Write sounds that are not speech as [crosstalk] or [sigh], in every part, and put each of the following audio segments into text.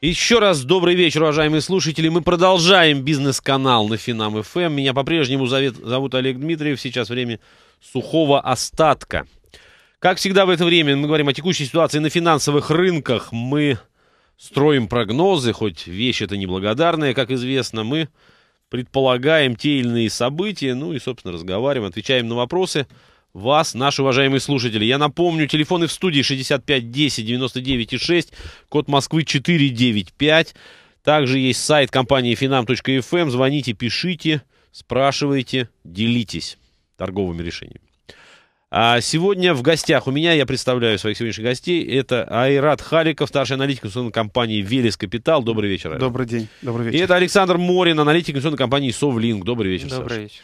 Еще раз добрый вечер, уважаемые слушатели. Мы продолжаем бизнес-канал на Финам ФМ. Эм. Меня по-прежнему зовут Олег Дмитриев. Сейчас время сухого остатка. Как всегда в это время мы говорим о текущей ситуации на финансовых рынках. Мы строим прогнозы, хоть вещь это неблагодарная, как известно. Мы предполагаем те или иные события, ну и, собственно, разговариваем, отвечаем на вопросы – вас, наши уважаемые слушатели. Я напомню, телефоны в студии 65 10 99 и 6, код Москвы 495. Также есть сайт компании finam.fm. Эм. Звоните, пишите, спрашивайте, делитесь торговыми решениями. А сегодня в гостях у меня, я представляю своих сегодняшних гостей, это Айрат Халиков, старший аналитик инвестиционной компании «Велес Капитал». Добрый вечер, Айрат. Добрый день. Добрый вечер. И это Александр Морин, аналитик инвестиционной компании «Совлинг». Добрый вечер, Добрый Саша. вечер.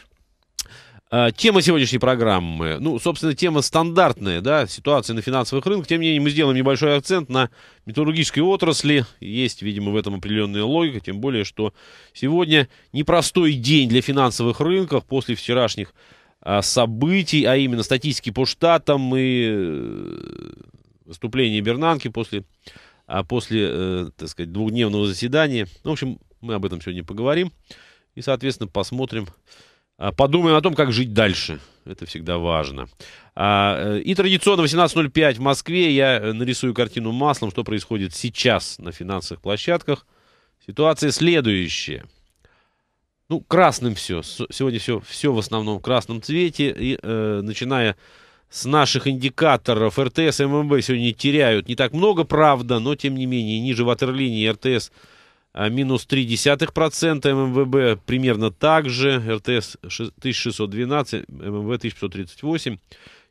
А, тема сегодняшней программы, ну, собственно, тема стандартная, да, ситуация на финансовых рынках. Тем не менее, мы сделаем небольшой акцент на металлургической отрасли. Есть, видимо, в этом определенная логика, тем более, что сегодня непростой день для финансовых рынков после вчерашних а, событий, а именно статистики по штатам и э, выступления Бернанки после, а, после э, так сказать, двухдневного заседания. в общем, мы об этом сегодня поговорим и, соответственно, посмотрим, а, подумаем о том, как жить дальше. Это всегда важно. А, э, и традиционно 18.05 в Москве я э, нарисую картину маслом, что происходит сейчас на финансовых площадках. Ситуация следующая. Ну, красным все. Сегодня все, все в основном в красном цвете. И э, начиная с наших индикаторов, РТС, ММБ сегодня теряют не так много, правда, но тем не менее ниже ватерлинии РТС – а, минус 0,3% ММВБ примерно так же, РТС 1612, ММВ 1538.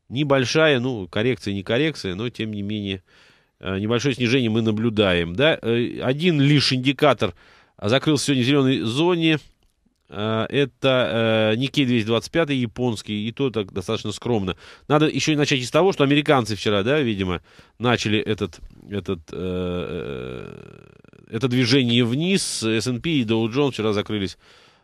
Небольшая, ну, коррекция, не коррекция, но тем не менее а, небольшое снижение мы наблюдаем. Да? Э, один лишь индикатор закрылся сегодня в зеленой зоне, а, это э, Никей 225 японский, и то так достаточно скромно. Надо еще начать из того, что американцы вчера, да, видимо, начали этот, этот э, это движение вниз. S&P и Dow Jones вчера закрылись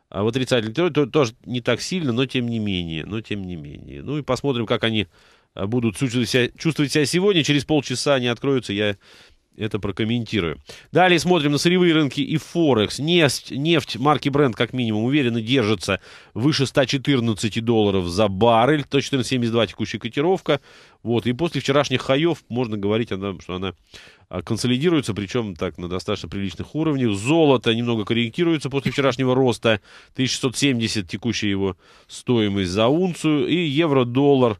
А в отрицательный территории. Тоже не так сильно, но тем не менее. Но тем не менее. Ну и посмотрим, как они а, будут чувствовать себя, чувствовать себя сегодня. Через полчаса они откроются. Я это прокомментирую. Далее смотрим на сырьевые рынки и Форекс. Нефть, нефть марки бренд как минимум уверенно держится выше 114 долларов за баррель. 114,72 текущая котировка. Вот. И после вчерашних хаев можно говорить, о том, что она а, консолидируется, причем так на достаточно приличных уровнях. Золото немного корректируется после вчерашнего роста. 1670 текущая его стоимость за унцию. И евро-доллар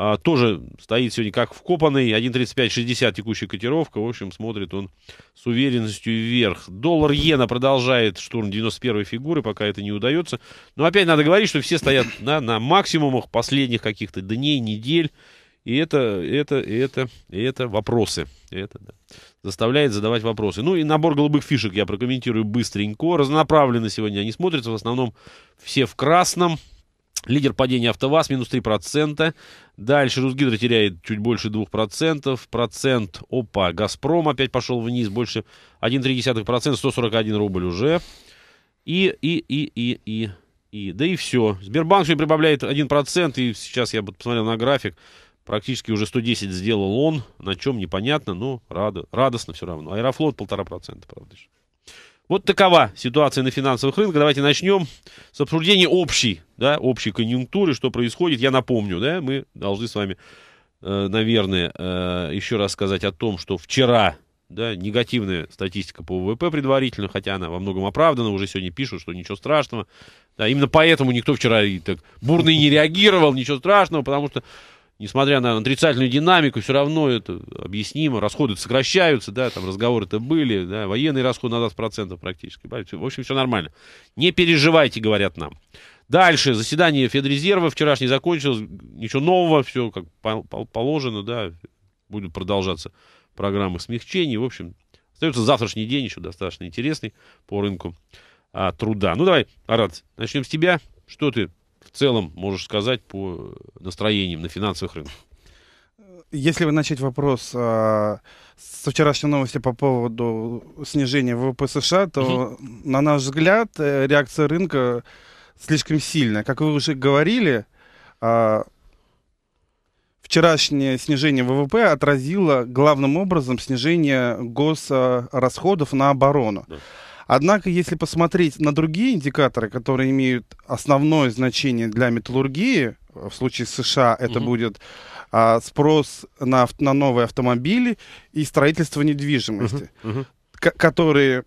а, тоже стоит сегодня как вкопанный. 1.3560 текущая котировка. В общем, смотрит он с уверенностью вверх. Доллар иена продолжает штурм 91 фигуры, пока это не удается. Но опять надо говорить, что все стоят на, на максимумах последних каких-то дней, недель. И это, это, это, это вопросы. Это, да. Заставляет задавать вопросы. Ну и набор голубых фишек я прокомментирую быстренько. Разнонаправленно сегодня они смотрятся. В основном все в красном. Лидер падения АвтоВАЗ минус 3%. Дальше Русгидро теряет чуть больше 2%. Процент, опа, Газпром опять пошел вниз, больше 1,3%, 141 рубль уже. И, и, и, и, и, и, да и все. Сбербанк еще прибавляет 1%, и сейчас я посмотрел на график, практически уже 110 сделал он, на чем непонятно, но радо, радостно все равно. Аэрофлот 1,5%, правда же. Вот такова ситуация на финансовых рынках. Давайте начнем с обсуждения общей, да, общей конъюнктуры, что происходит. Я напомню, да, мы должны с вами, э, наверное, э, еще раз сказать о том, что вчера да, негативная статистика по ВВП предварительно, хотя она во многом оправдана, уже сегодня пишут, что ничего страшного. Да, именно поэтому никто вчера и так бурно и не реагировал, ничего страшного, потому что несмотря на отрицательную динамику, все равно это объяснимо, расходы сокращаются, да, там разговоры-то были, да, военные расходы на 20% практически, в общем, все нормально. Не переживайте, говорят нам. Дальше, заседание Федрезерва вчерашний закончилось, ничего нового, все как положено, да, будут продолжаться программы смягчений, в общем, остается завтрашний день еще достаточно интересный по рынку а, труда. Ну, давай, Арат, начнем с тебя, что ты в целом можешь сказать по настроениям на финансовых рынках? Если вы начать вопрос а, с вчерашней новости по поводу снижения ВВП США, то, угу. на наш взгляд, э, реакция рынка слишком сильная. Как вы уже говорили, а, вчерашнее снижение ВВП отразило главным образом снижение госрасходов на оборону. Да. Однако, если посмотреть на другие индикаторы, которые имеют основное значение для металлургии, в случае США это угу. будет а, спрос на, на новые автомобили и строительство недвижимости, угу. Угу. которые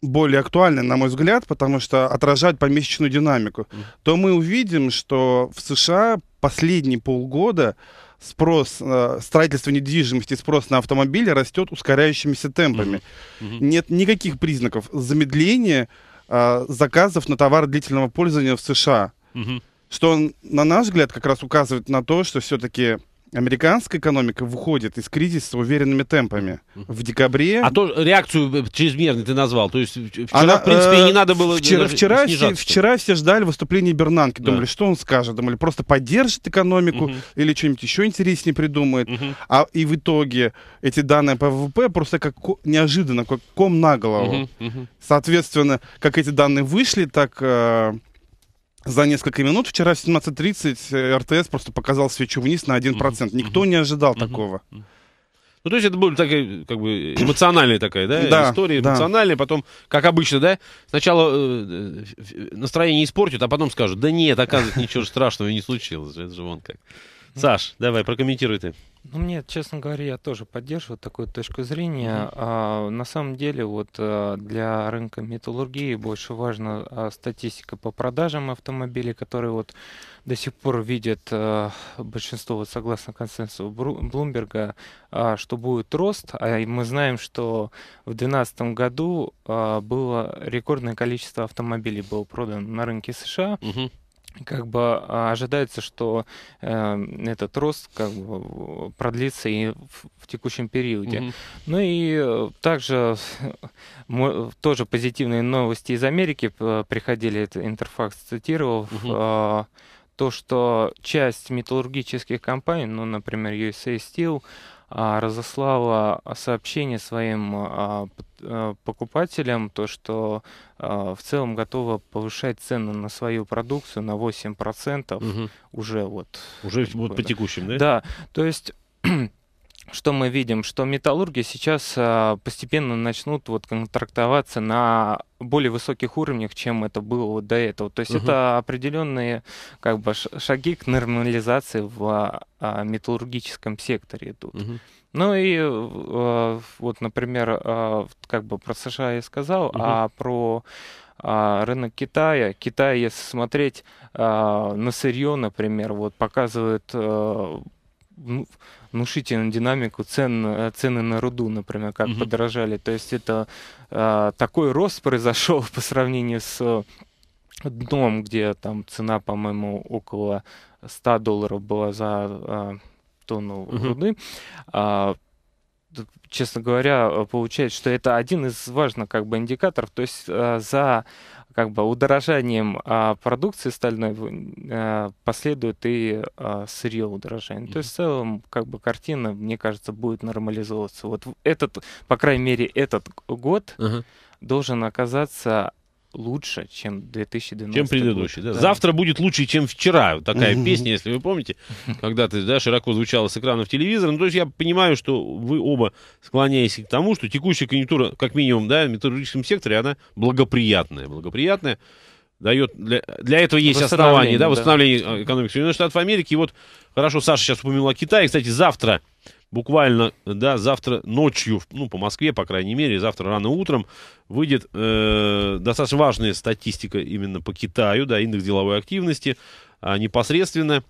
более актуальны, на мой взгляд, потому что отражают помесячную динамику, угу. то мы увидим, что в США последние полгода спрос, э, строительство недвижимости, спрос на автомобили растет ускоряющимися темпами. Угу. Угу. Нет никаких признаков замедления э, заказов на товар длительного пользования в США. Угу. Что, на наш взгляд, как раз указывает на то, что все-таки американская экономика выходит из кризиса уверенными темпами. В декабре... А то реакцию э, чрезмерно ты назвал. То есть э, вчера, Она, в принципе, и не э, надо было вчера, вчера, все, вчера все ждали выступления Бернанки. Думали, да. что он скажет. Думали, просто поддержит экономику угу. или что-нибудь еще интереснее придумает. Угу. А и в итоге эти данные по ВВП просто как неожиданно, как ком на голову. Угу. Соответственно, как эти данные вышли, так... Э, за несколько минут. Вчера в 17.30 э, РТС просто показал свечу вниз на 1%. Mm-hmm. Никто не ожидал mm такого. Ну, то есть это была такая, как бы, эмоциональная такая, да, да история, эмоциональная, да. потом, как обычно, да, сначала э, э настроение испортят, а потом скажут, да нет, оказывается, ничего страшного не случилось, это же вон как. Саш, давай, прокомментируй ты. Ну, мне, честно говоря, я тоже поддерживаю такую точку зрения. А, на самом деле, вот э, для рынка металлургии больше важна а, статистика по продажам автомобилей, которые вот до сих пор видят а, большинство, вот согласно консенсусу Блумберга, а, что будет рост. А мы знаем, что в 2012 году а, было рекордное количество автомобилей было продано на рынке США. mm как бы а, ожидается, что э, этот рост как бы продлится и в, в текущем периоде. Mm-hmm. Ну и э, также [laughs] мы, тоже позитивные новости из Америки приходили, это Интерфакс цитировал, mm-hmm. э, то, что часть металлургических компаний, ну, например, USA Steel, а, разослала сообщение своим а, э, покупателям, то, что а, в целом готова повышать цену на свою продукцию на 8% угу. уже вот. Уже типа, вот по текущим, да? Да, то есть что мы видим, что металлурги сейчас а, постепенно начнут вот контрактоваться на более высоких уровнях, чем это было до этого. То есть угу. это определенные как бы шаги к нормализации в а, а, металлургическом секторе идут. Угу. Ну и э, вот, например, как бы про США я сказал, угу. а про рынок Китая. Китай, если смотреть на сырье, например, вот показывает ну, внушительную динамику цен, э, цены на руду, например, как угу. подорожали. То есть это э, такой рост [laughs] произошел по сравнению с дном, где там цена, по-моему, около 100 долларов была за э, тонну угу. руды. А, честно говоря, получается, что это один из важных как бы индикаторов. То есть за как бы удорожанием а, продукции стальной э, последует и а, сырье удорожание. Mm-hmm. То есть в целом, как бы картина, мне кажется, будет нормализовываться. Вот этот, по крайней мере, этот год uh-huh. должен оказаться лучше, чем 2012 Чем предыдущий, год. да. да. Завтра будет лучше, чем вчера. Такая песня, если вы помните, когда-то да, широко звучала с экранов телевизора. Ну, то есть я понимаю, что вы оба склоняетесь к тому, что текущая конъюнктура, как минимум, да, в металлургическом секторе, она благоприятная. Благоприятная дает для, для этого есть основания, да, восстановление да. Э, экономики Соединенных Штатов Америки. И вот хорошо Саша сейчас упомянула Китай. И, кстати, завтра буквально, да, завтра ночью, ну, по Москве, по крайней мере, завтра рано утром выйдет э, достаточно важная статистика именно по Китаю, да, индекс деловой активности, а непосредственно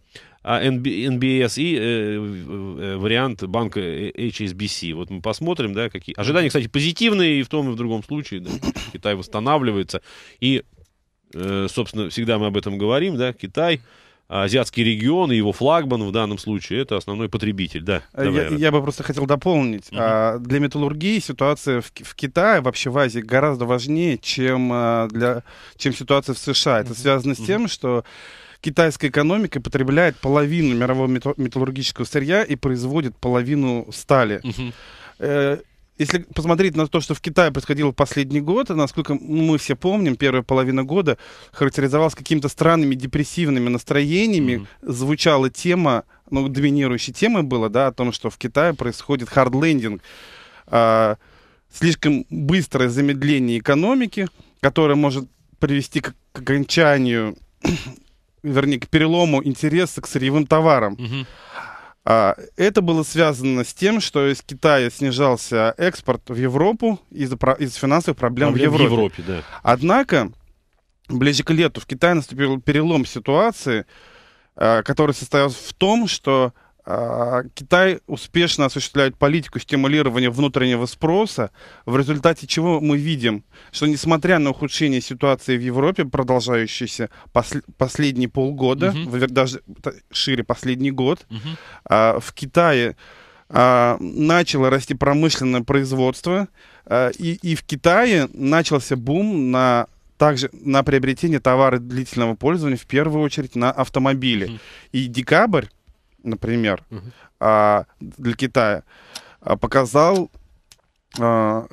а NBS и э, э, вариант банка HSBC. Вот мы посмотрим, да, какие... Ожидания, кстати, позитивные и в том, и в другом случае. Да, [coughs] Китай восстанавливается. И, э, собственно, всегда мы об этом говорим, да, Китай азиатский регион и его флагман в данном случае это основной потребитель, да. Э, Давай, я, я бы просто хотел дополнить. Угу. А, для металлургии ситуация в, в Китае, вообще в Азии, гораздо важнее, чем, а, для, чем ситуация в США. Это угу. связано с тем, угу. что китайская экономика потребляет половину мирового металлургического сырья и производит половину стали. Угу если посмотреть на то, что в Китае происходило последний год, насколько мы все помним, первая половина года характеризовалась какими-то странными депрессивными настроениями, mm-hmm. звучала тема, ну, доминирующей темой была, да, о том, что в Китае происходит хардлендинг, э, слишком быстрое замедление экономики, которое может привести к, к окончанию, [clears throat] вернее, к перелому интереса к сырьевым товарам. Mm-hmm. А, это было связано с тем, что из Китая снижался экспорт в Европу из-за из финансовых проблем, проблем в Европе. В Европе да. Однако ближе к лету в Китае наступил перелом ситуации, а, который состоялся в том, что а, Китай успешно осуществляет политику стимулирования внутреннего спроса, в результате чего мы видим, что несмотря на ухудшение ситуации в Европе, продолжающейся посл- последние полгода, угу. даже шире последний год, угу. а, в Китае а, начало расти промышленное производство, а, и, и в Китае начался бум на также на приобретение товаров длительного пользования, в первую очередь на автомобили. Угу. И декабрь например, угу. для Китая, а, показал... А,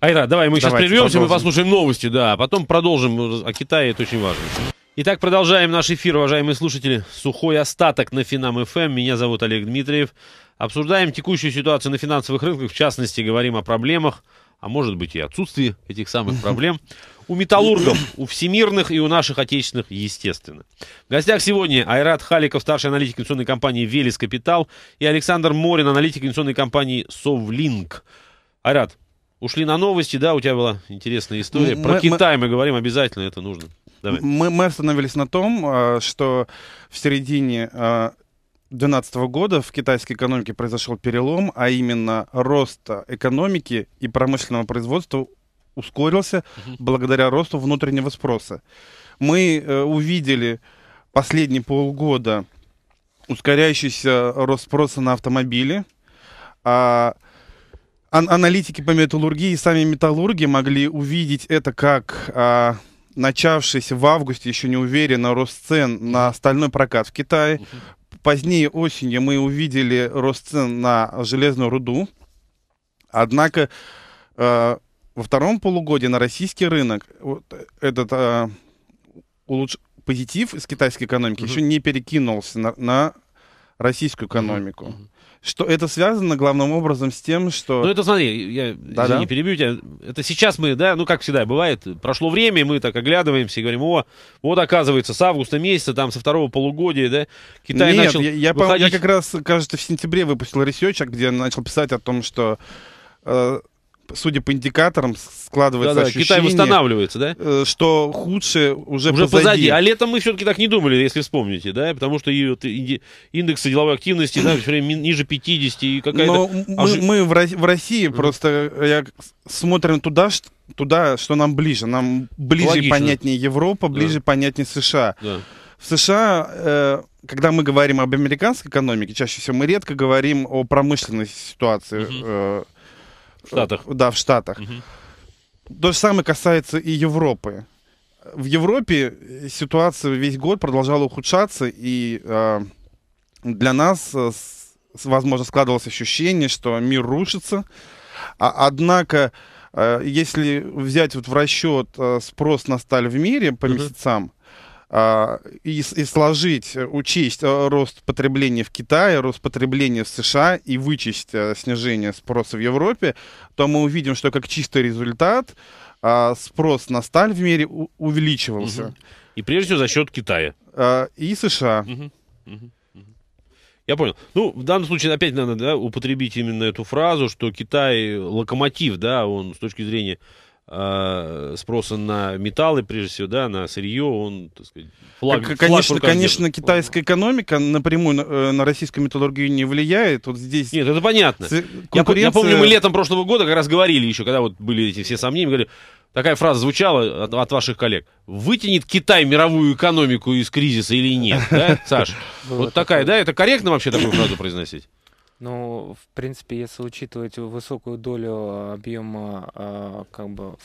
Айра, давай мы сейчас Давайте прервемся, продолжим. мы послушаем новости, да, а потом продолжим о ну, Китае, это очень важно. Итак, продолжаем наш эфир, уважаемые слушатели. Сухой остаток на Финам ФМ. Эм. Меня зовут Олег Дмитриев. Обсуждаем текущую ситуацию на финансовых рынках, в частности, говорим о проблемах, а может быть и отсутствие этих самых проблем, у металлургов, у всемирных и у наших отечественных, естественно. В гостях сегодня Айрат Халиков, старший аналитик инвестиционной компании «Велес Капитал» и Александр Морин, аналитик инвестиционной компании «Совлинк». Айрат, ушли на новости, да, у тебя была интересная история. Мы, Про мы, Китай мы говорим обязательно, это нужно. Давай. Мы, мы остановились на том, а, что в середине а, 2012 года в китайской экономике произошел перелом, а именно рост экономики и промышленного производства ускорился благодаря росту внутреннего спроса. Мы э, увидели последние полгода ускоряющийся рост спроса на автомобили. А, аналитики по металлургии и сами металлурги могли увидеть это как а, начавшийся в августе еще не уверенно рост цен на стальной прокат в Китае, угу. Позднее осенью мы увидели рост цен на железную руду. Однако э, во втором полугодии на российский рынок вот этот э, улуч... позитив из китайской экономики угу. еще не перекинулся на, на российскую экономику. Угу что это связано главным образом с тем, что... Ну это смотри, я да, извини, да? перебью тебя. Это сейчас мы, да, ну как всегда бывает, прошло время, мы так оглядываемся и говорим, о, вот оказывается, с августа месяца, там, со второго полугодия, да, Китай Нет, начал я, я, выходить... я как раз, кажется, в сентябре выпустил ресерчик, где начал писать о том, что э, судя по индикаторам, складывается да, да. ощущение... Китай восстанавливается, да? Э, что худшее уже, уже позади. позади. А летом мы все-таки так не думали, если вспомните, да? Потому что и, вот, индексы деловой активности, да, все время ниже 50 и какая-то... Но мы, мы в, России mm. просто э, я, смотрим туда, туда, что нам ближе. Нам ближе Логично. понятнее Европа, ближе да. понятнее США. Да. В США, э, когда мы говорим об американской экономике, чаще всего мы редко говорим о промышленной ситуации. Угу. Э, в Штатах. Да, в Штатах. Угу. То же самое касается и Европы. В Европе э, ситуация весь год продолжала ухудшаться, и э, для нас, э, возможно, складывалось ощущение, что мир рушится. А, однако, э, если взять вот в расчет спрос на сталь в мире по угу. месяцам, а, и, и сложить, э, учесть э, рост потребления в Китае, рост потребления в США и вычесть э, снижение спроса в Европе, то мы увидим, что как чистый результат а, спрос на сталь в мире увеличивался. Угу. И прежде всего за счет Китая. А, и США. Угу. Я понял. Ну, в данном случае опять надо да, употребить именно эту фразу, что Китай локомотив, да, он с точки зрения Э, спроса на металлы, прежде всего, да, на сырье, он, так сказать, флаг, э, конечно, флаг Конечно, китайская экономика напрямую на, э, на российскую металлургию не влияет. Вот здесь... Нет, это понятно. Конкуренция... Я, я помню, мы летом прошлого года как раз говорили еще, когда вот были эти все сомнения, говорили, такая фраза звучала от, от ваших коллег. Вытянет Китай мировую экономику из кризиса или нет, да, Саш? [laughs] Вот такая, да? Это корректно вообще такую фразу произносить? Ну, в принципе, если учитывать высокую долю объема а, как бы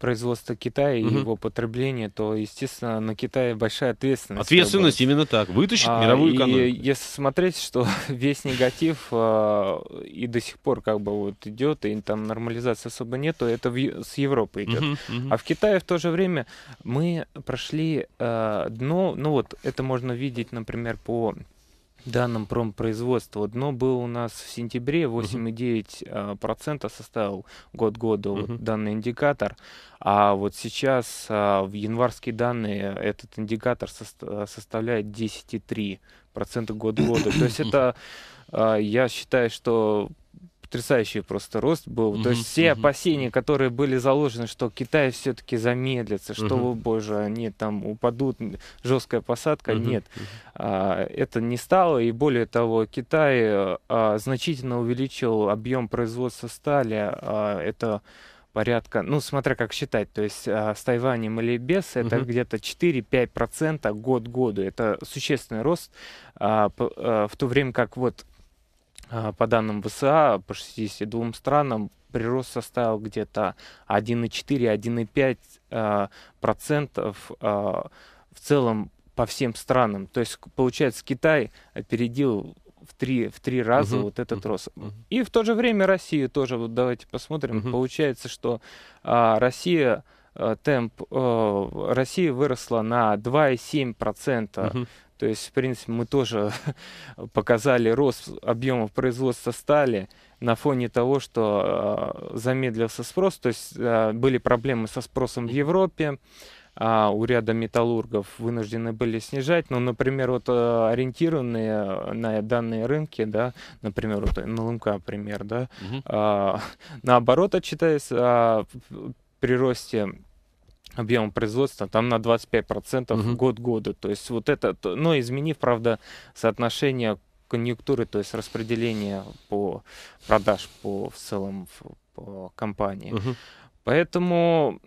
производства Китая и угу. его потребления, то, естественно, на Китае большая ответственность. Ответственность как бы. именно так. Вытащить а, мировую экономику. И если смотреть, что [laughs] весь негатив э, и до сих пор как бы вот идет, и там нормализации особо нет, то это в, с Европы идет. Угу, угу. А в Китае в то же время мы прошли э, дно, ну вот это можно видеть, например, по данным промпроизводства. Дно было у нас в сентябре 8,9% а, составил год года вот uh-huh. данный индикатор. А вот сейчас а, в январские данные этот индикатор а, составляет 10,3% год году То есть [coughs] это, я считаю, что потрясающий просто рост был. Угу, То есть все угу. опасения, которые были заложены, что Китай все-таки замедлится, что, угу. о боже, они там упадут, жесткая посадка, угу. нет. Угу. А, это не стало, и более того, Китай э, а, значительно увеличил объем производства стали. А, это порядка, ну, смотря как считать, то есть а, с Тайванем или без, это угу. где-то 4-5% год году. Это существенный рост, а, по, а, в то время как вот а, по данным ВСА, по 62 странам прирост составил где-то 1,4-1,5% а, а, в целом по всем странам. То есть, получается, Китай опередил в три, в три раза uh-huh, вот этот рост. Uh-huh. И в то же время Россия тоже, вот давайте посмотрим, uh-huh. получается, что Россия э, темп, э, Россия выросла на 2,7% uh-huh. То есть, в принципе, мы тоже [laughs] показали рост объемов производства стали на фоне того, что э, замедлился спрос. То есть э, были проблемы со спросом в Европе, а у ряда металлургов вынуждены были снижать. Но, ну, например, вот э, ориентированные на данные рынки, да, например, вот НЛМК, например, да, угу. а, [laughs] наоборот отчитаясь а, а при росте объем производства там на 25% угу. год году. То есть вот это, но ну, изменив, правда, соотношение конъюнктуры, то есть распределение по продаж по в целом по компании. Угу. Поэтому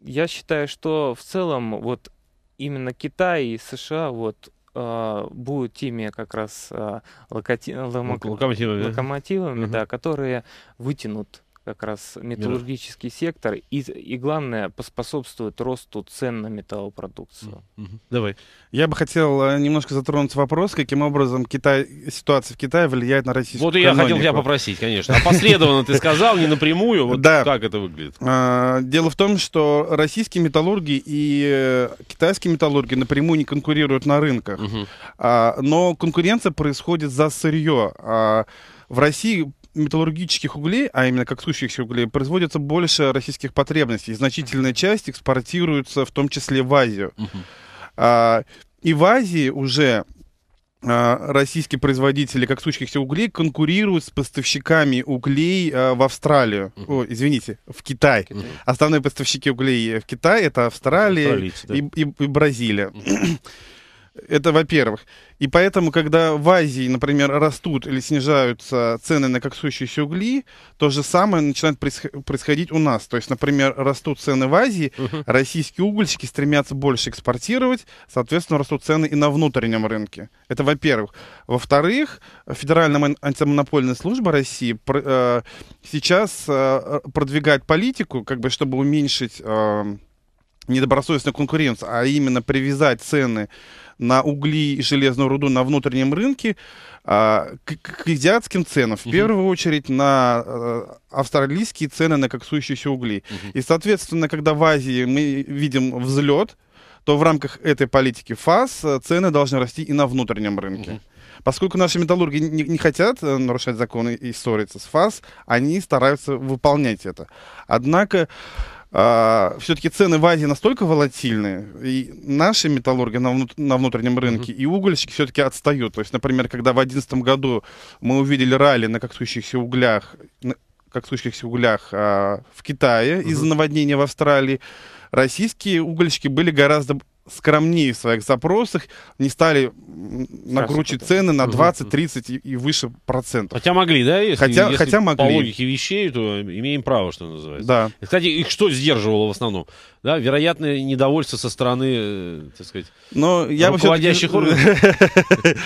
я считаю, что в целом вот именно Китай и США вот э, будут теми как раз э, локоти... локомотивами, локомотивами да? да, которые вытянут как раз металлургический Мира. сектор и, и, главное, поспособствует росту цен на металлопродукцию. Давай. Я бы хотел э, немножко затронуть вопрос, каким образом Китай, ситуация в Китае влияет на российскую Вот и я хотел тебя попросить, конечно. А последовательно ты сказал, не напрямую, вот да. как это выглядит? Э, дело в том, что российские металлурги и э, китайские металлурги напрямую не конкурируют на рынках. Угу. Но конкуренция происходит за сырье. А, в России металлургических углей, а именно как углей, производится больше российских потребностей. Значительная часть экспортируется в том числе в Азию. А, и в Азии уже а, российские производители как углей конкурируют с поставщиками углей а, в Австралию. О, извините, в Китай. Основные поставщики углей в Китай это Австралия и, да. и, и Бразилия. Это во-первых. И поэтому, когда в Азии, например, растут или снижаются цены на коксующиеся угли, то же самое начинает происходить у нас. То есть, например, растут цены в Азии, российские угольщики стремятся больше экспортировать, соответственно, растут цены и на внутреннем рынке. Это во-первых. Во-вторых, Федеральная антимонопольная служба России э, сейчас э, продвигает политику, как бы, чтобы уменьшить э, недобросовестная конкуренция, а именно привязать цены на угли и железную руду на внутреннем рынке а, к, к азиатским ценам, в первую очередь на а, австралийские цены на коксующиеся угли. Угу. И, соответственно, когда в Азии мы видим взлет, то в рамках этой политики ФАС э, цены должны расти и на внутреннем рынке. Угу. Поскольку наши металлурги не, не хотят э, нарушать законы и ссориться с ФАС, они стараются выполнять это. Однако а, все-таки цены в Азии настолько волатильны, и наши металлурги на, внут- на внутреннем рынке, mm-hmm. и угольщики все-таки отстают. То есть, например, когда в 2011 году мы увидели ралли на коксующихся углях, на коксующихся углях а, в Китае mm-hmm. из-за наводнения в Австралии, российские угольщики были гораздо скромнее в своих запросах, не стали накручивать цены на 20, 30 и, выше процентов. Хотя могли, да? Если, хотя, если хотя могли. По логике вещей, то имеем право, что называется. Да. кстати, их что сдерживало в основном? Да, вероятно, недовольство со стороны, э, так сказать, Но руководящих я [laughs] руководящих органов.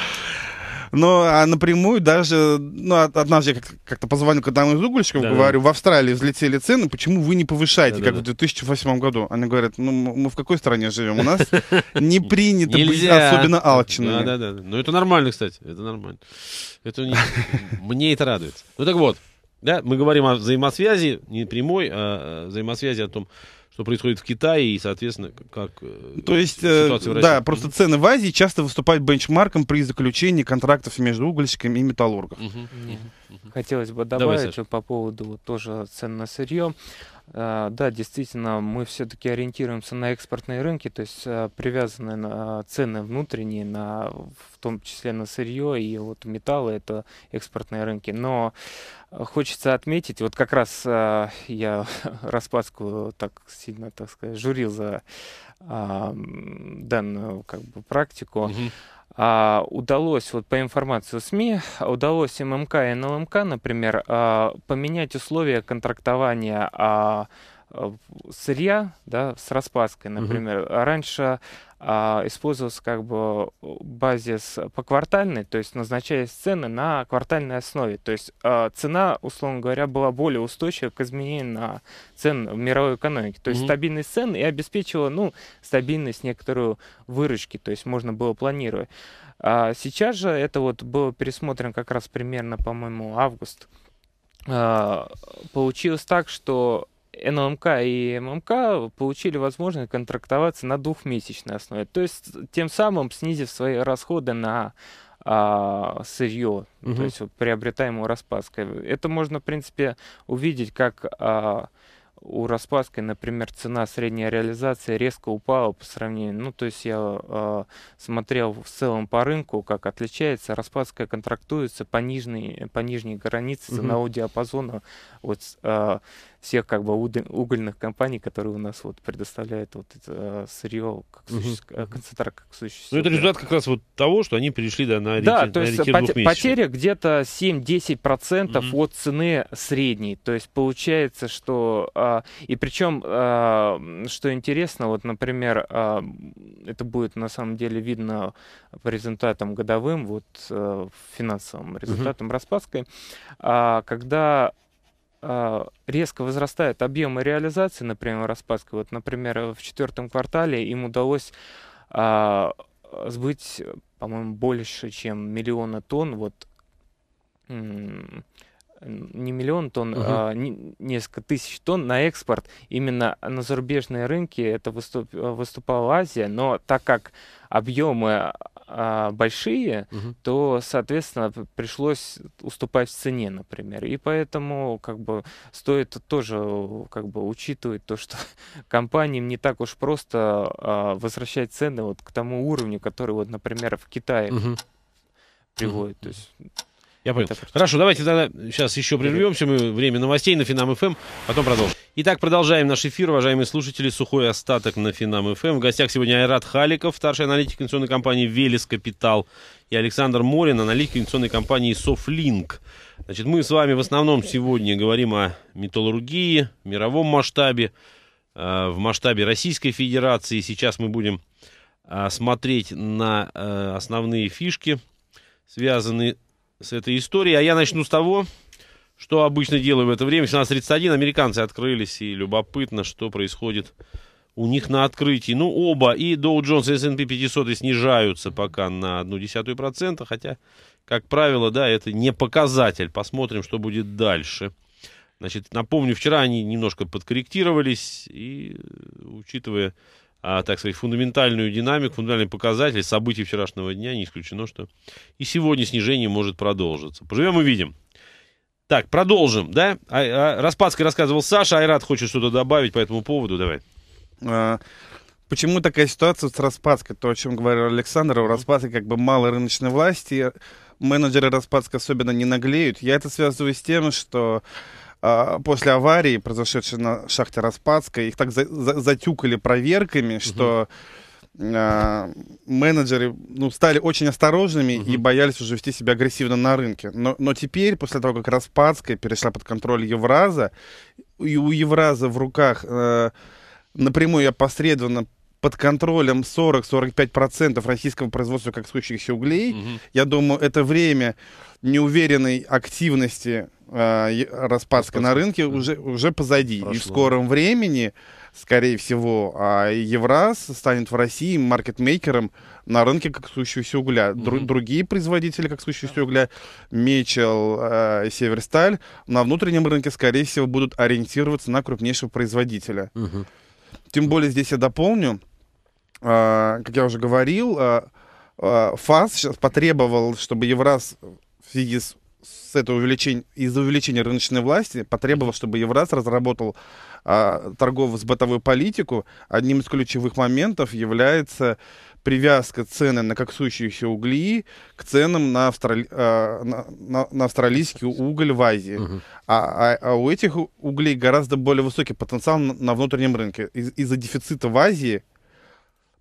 Но а напрямую даже, ну, однажды я как-то позвонил к одному из угольщиков, да, говорю, да. в Австралии взлетели цены, почему вы не повышаете, да, как да, в 2008 году? Они говорят, ну, мы в какой стране живем? У нас не [laughs] принято быть особенно алчными. Да, да, да. Ну, это нормально, кстати, это нормально. Это Мне это радует. Ну, так вот, да, мы говорим о взаимосвязи, не прямой, а, а взаимосвязи о том, что происходит в Китае и, соответственно, как э, То есть, э, ситуация в России. да, просто цены в Азии часто выступают бенчмарком при заключении контрактов между угольщиками и металлургом. Угу. Угу. Хотелось бы добавить Давай, по поводу тоже цен на сырье. А, да, действительно, мы все-таки ориентируемся на экспортные рынки, то есть а, привязаны на цены внутренние, на, в том числе на сырье и вот металлы, это экспортные рынки. Но хочется отметить, вот как раз э, я [laughs] Распадску так сильно, так сказать, журил за э, данную как бы практику. Mm-hmm. А, удалось, вот по информации СМИ, удалось ММК и НЛМК, например, а, поменять условия контрактования а, Э, сырья, да, с распаской, например, угу. раньше а, использовался как бы э, базис поквартальный, то есть назначались цены на квартальной основе. То есть а, цена, условно говоря, была более устойчива к изменению на цен в мировой экономике. То есть mm-hmm. стабильность цен и обеспечивала ну, стабильность некоторую выручки, то есть можно было планировать. А сейчас же это вот было пересмотрено как раз примерно, по-моему, август. А, получилось так, что НЛМК и ММК получили возможность контрактоваться на двухмесячной основе, то есть тем самым снизив свои расходы на а, сырье, угу. то есть приобретаемую Распаской. Это можно, в принципе, увидеть, как а, у Распаской, например, цена средняя реализации резко упала по сравнению. Ну, то есть я э, смотрел в целом по рынку, как отличается. Распадская контрактуется по нижней, по нижней границе ценового диапазона вот, э, всех как бы угольных компаний, которые у нас вот предоставляют вот это а, сырье, как суще... угу. Э, концентрат как существует. Ну, это результат как раз вот того, что они перешли да, на Да, то есть пот- потеря где-то 7-10% угу. от цены средней. То есть получается, что... А, и причем, а, что интересно, вот, например, это будет на самом деле видно по результатам годовым, вот э, финансовым результатам угу. Распадской, когда а, резко возрастает объемы реализации, например, Распадской. Вот, например, в четвертом квартале им удалось а, сбыть, по-моему, больше, чем миллиона тонн вот не миллион тонн, угу. а не, несколько тысяч тонн на экспорт. Именно на зарубежные рынки это выступ, выступала Азия, но так как объемы а, большие, угу. то, соответственно, пришлось уступать в цене, например. И поэтому как бы стоит тоже как бы учитывать то, что [laughs] компаниям не так уж просто а, возвращать цены вот к тому уровню, который вот, например, в Китае угу. приводит. Угу. То есть я понял. Так, Хорошо, давайте тогда сейчас еще прервемся. Мы время новостей на Финам ФМ, эм, потом продолжим. Итак, продолжаем наш эфир, уважаемые слушатели. Сухой остаток на Финам ФМ. Эм. В гостях сегодня Айрат Халиков, старший аналитик инвестиционной компании Велес Капитал, и Александр Морин, аналитик инвестиционной компании Софлинк. Значит, мы с вами в основном сегодня говорим о металлургии, мировом масштабе, э, в масштабе Российской Федерации. Сейчас мы будем э, смотреть на э, основные фишки, связанные с этой историей. А я начну с того, что обычно делаем в это время. 17.31 американцы открылись, и любопытно, что происходит у них на открытии. Ну, оба, и Dow Jones, и S&P 500 и снижаются пока на одну десятую процента, хотя, как правило, да, это не показатель. Посмотрим, что будет дальше. Значит, напомню, вчера они немножко подкорректировались, и учитывая а, так сказать, фундаментальную динамику, фундаментальные показатели событий вчерашнего дня, не исключено, что и сегодня снижение может продолжиться. Поживем и видим. Так, продолжим, да? А, а, Распадский рассказывал Саша, Айрат хочет что-то добавить по этому поводу, давай. А, почему такая ситуация с Распадской? То, о чем говорил Александр, у Распадской как бы мало рыночной власти, менеджеры Распадской особенно не наглеют. Я это связываю с тем, что а, после аварии, произошедшей на шахте Распадской, их так за за затюкали проверками, угу. что а, менеджеры ну, стали очень осторожными uh и боялись уже вести себя агрессивно на рынке. Но, но теперь, после того, как Распадская перешла под контроль Евраза, и у Евраза в руках э, напрямую и опосредованно под контролем 40-45% российского производства как сущихся углей. Угу. Я думаю, это время неуверенной активности э, а, распадка на рынке да. уже, уже позади. Прошло. И в скором времени, скорее всего, а, Евраз станет в России маркетмейкером на рынке как сущегося угля. Дру, угу. Другие производители как сущегося угля, Мечел, э, Северсталь, на внутреннем рынке, скорее всего, будут ориентироваться на крупнейшего производителя. Угу. Тем более здесь я дополню, а, как я уже говорил, а, а, ФАС сейчас потребовал, чтобы Евраз в связи с с этого увеличения, из-за увеличения рыночной власти потребовал, чтобы Евраз разработал торговую торгово-сбытовую политику. Одним из ключевых моментов является привязка цены на коксующиеся угли к ценам на, австрали... на, на, на австралийский уголь в Азии. Угу. А, а, а у этих углей гораздо более высокий потенциал на, на внутреннем рынке. Из- из-за дефицита в Азии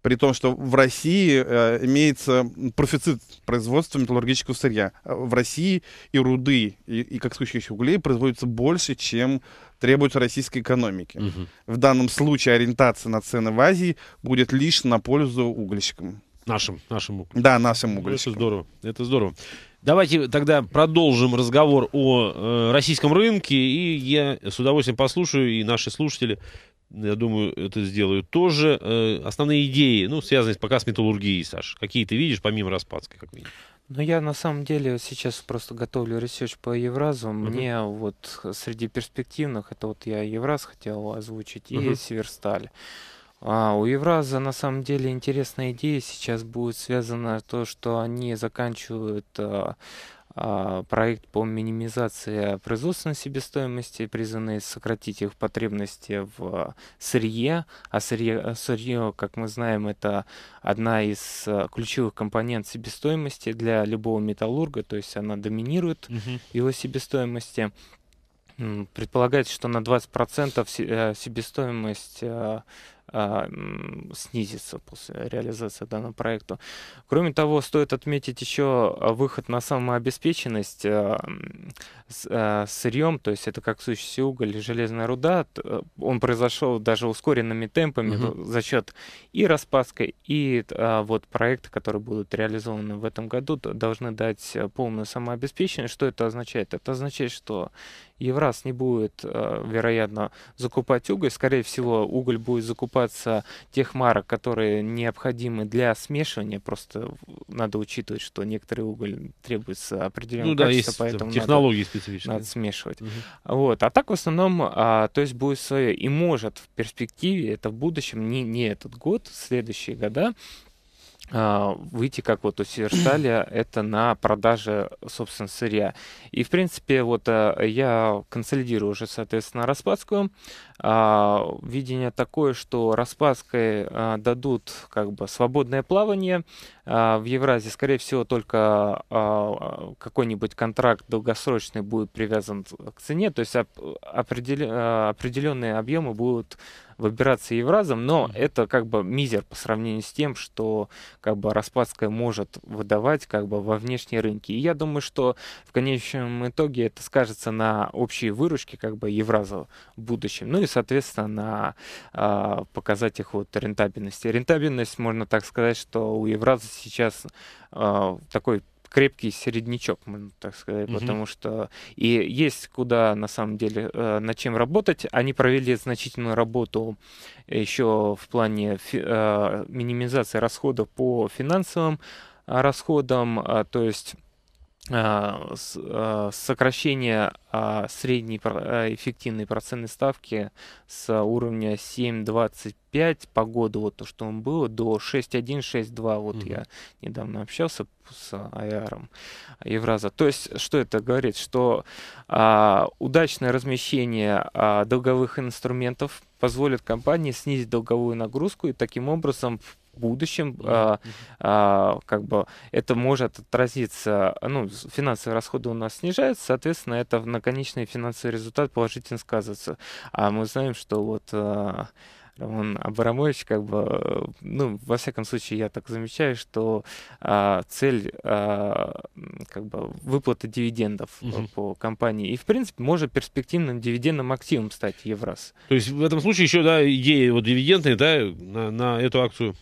при том, что в России э, имеется профицит производства металлургического сырья. Э, в России и руды, и, и как существующих углей производится больше, чем требуется российской экономике. Угу. В данном случае ориентация на цены в Азии будет лишь на пользу угольщикам. Нашим, нашим угольщикам. Да, нашим угольщикам. Это здорово, это здорово. Давайте тогда продолжим разговор о э, российском рынке, и я с удовольствием послушаю, и наши слушатели я думаю, это сделаю. тоже. Э, основные идеи, ну, связанные пока с металлургией, Саш, какие ты видишь, помимо Распадской, как видишь? Ну, я на самом деле сейчас просто готовлю ресерч по Евразу. Uh-huh. Мне вот среди перспективных, это вот я Евраз хотел озвучить, uh-huh. и Северсталь. А, у Евраза на самом деле интересная идея сейчас будет связана то, что они заканчивают а, а, проект по минимизации производственной себестоимости, призванный сократить их потребности в сырье. А сырье, сырье, как мы знаем, это одна из э, ключевых компонент себестоимости для любого металлурга, то есть она доминирует угу. его себестоимости. Предполагается, что на 20% э, себестоимость э, а, снизится после реализации данного проекта. Кроме того, стоит отметить еще а, выход на самообеспеченность а, сырьем, то есть это как сущий уголь и железная руда. Э, он произошел даже ускоренными темпами угу. за счет и распаска, и вот проекты, которые будут реализованы в этом году, должны дать э, полную самообеспеченность. Что это означает? Это означает, что Евраз не будет, э, вероятно, закупать уголь. Скорее всего, уголь будет закупаться тех марок, которые необходимы для смешивания. Просто надо учитывать, что некоторый уголь требуется определенного ну, да, качества, есть, поэтому технологии надо, специфичные. надо смешивать. Угу. Вот. А так в основном, а, то есть будет свое. И может в перспективе, это в будущем, не, не этот год, следующие года, а, выйти как вот у Северсталя, [clears throat] это на продаже, собственно, сырья. И, в принципе, вот э, я консолидирую уже, соответственно, Распадскую. А, видение такое, что Распадской а, дадут как бы свободное плавание. В Евразии, скорее всего, только какой-нибудь контракт долгосрочный будет привязан к цене, то есть определенные объемы будут в операции Евразом, но это как бы мизер по сравнению с тем, что как бы Распадская может выдавать как бы во внешние рынки. И я думаю, что в конечном итоге это скажется на общей выручке как бы Евраза в будущем, ну и, соответственно, на э, показателях вот рентабельности. Рентабельность, можно так сказать, что у Евраза сейчас э, такой крепкий середнячок, можно так сказать, угу. потому что и есть куда на самом деле э, над чем работать. Они провели значительную работу еще в плане э, минимизации расходов по финансовым э, расходам, то есть а, а, сокращение а, средней эффективной процентной ставки с уровня 7,25 по году, вот то, что он был, до 6,1-6,2. Вот mm-hmm. я недавно общался с АИАРом Евраза. То есть, что это говорит? Что а, удачное размещение а, долговых инструментов позволит компании снизить долговую нагрузку и таким образом будущем, mm-hmm. а, как бы это может отразиться, ну, финансовые расходы у нас снижаются, соответственно, это на конечный финансовый результат положительно сказывается. А мы знаем, что вот а, Роман Абрамович, как бы, ну, во всяком случае, я так замечаю, что а, цель а, как бы выплаты дивидендов угу. по компании. И, в принципе, может перспективным дивидендным активом стать Евраз. То есть в этом случае еще, да, идея вот дивидендной, да, на, на эту акцию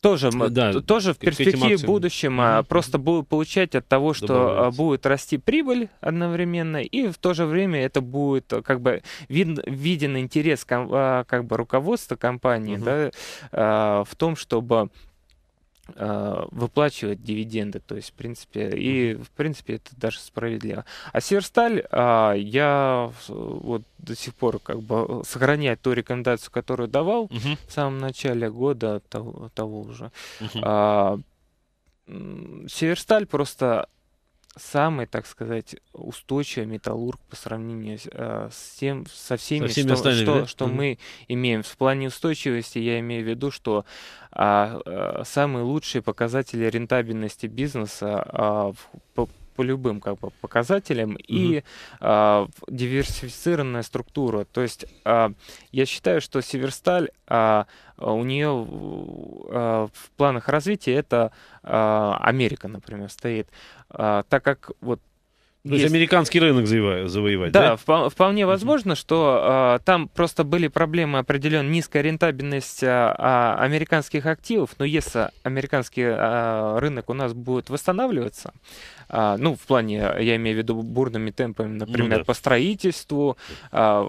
тоже, да, тоже в перспективе в будущем mm-hmm. просто будут получать от того, что а, Добавляется. будет расти прибыль одновременно, и в то же время это будет э, как бы вид, виден интерес а, как бы руководства компании mm-hmm. да, в том, чтобы а, выплачивать дивиденды, то есть, в принципе, и, в принципе, это даже справедливо. А Северсталь, а, я вот до сих пор как бы сохраняю ту рекомендацию, которую давал угу. в самом начале года того, того уже. Угу. Северсталь просто самый, так сказать, устойчивый металлург по сравнению э, с тем, со всеми, со всеми что, остальными, что, что mm-hmm. мы имеем. В плане устойчивости я имею в виду, что э, э, самые лучшие показатели рентабельности бизнеса э, в, по, по любым как бы, показателям, mm-hmm. и э, диверсифицированная структура. То есть э, я считаю, что Северсталь, э, у нее э, в планах развития это э, Америка, например, стоит. Э, так как вот то есть, есть американский рынок заво... завоевать, да? Да, впол- вполне возможно, uh-huh. что э, там просто были проблемы определенно низкая рентабельность э, американских активов, но если американский э, рынок у нас будет восстанавливаться, а, ну, в плане, я имею в виду бурными темпами, например, ну, да. по строительству. А,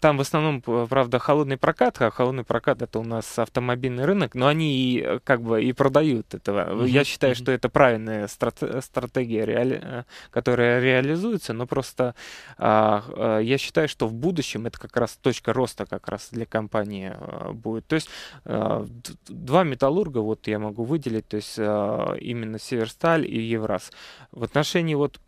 там в основном, правда, холодный прокат, а холодный прокат это у нас автомобильный рынок, но они и, как бы и продают этого. mm Я считаю, mm что это правильная страт- стратегия, реали- э, которая реализуется, но просто а, я считаю, что в будущем это как раз точка роста как раз для компании будет. То есть два металлурга, вот я могу выделить, то есть именно Северсталь и Евраз раз в отношении вот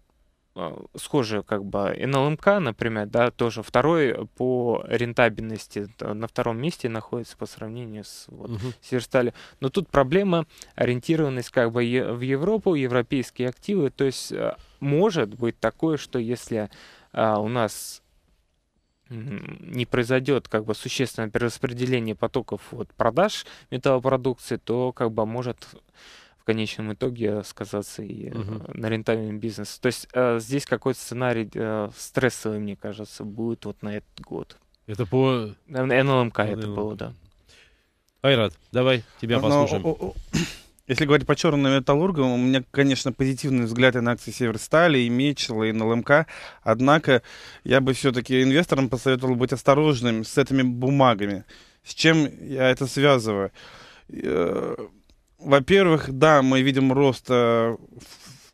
а, схожие как бы НЛМК, например, да, тоже второй по рентабельности на втором месте находится по сравнению с вот, угу. Северстали. Но тут проблема ориентированность как бы в Европу, европейские активы. То есть э, может быть такое, что если а, у нас не произойдет как бы существенное перераспределение потоков вот, продаж металлопродукции, то как бы может конечном итоге сказаться и угу. на рентабельном бизнесе. То есть э, здесь какой-то сценарий э, стрессовый, мне кажется, будет вот на этот год. Это по... НЛМК это было, да. Айрат, давай тебя Можно... А, послушаем. [clears throat] Если говорить по черному металлургу, у меня, конечно, позитивный взгляд и на акции Северстали, и Мечела, и на Однако я бы все-таки инвесторам посоветовал быть осторожным с этими бумагами. С чем я это связываю? Во-первых, да, мы видим рост э,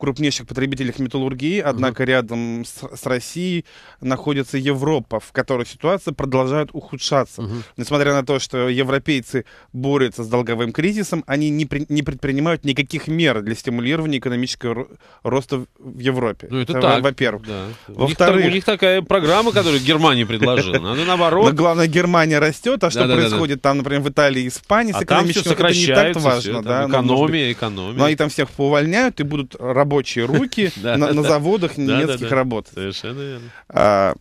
крупнейших потребителях металлургии, однако угу. рядом с, с Россией находится Европа, в которой ситуация продолжает ухудшаться. Угу. Несмотря на то, что европейцы борются с долговым кризисом, они не, при, не предпринимают никаких мер для стимулирования экономического роста в Европе. Ну, это, это так. Во-первых. Да. Во-вторых... У них такая программа, которую Германия предложила. Надо наоборот. Но главное, Германия растет, а что происходит там, например, в Италии и Испании с а экономическим, это не так важно. Экономия, экономия. Но они там всех поувольняют и будут работать рабочие руки [laughs] на заводах [laughs] немецких работ. Совершенно верно. А,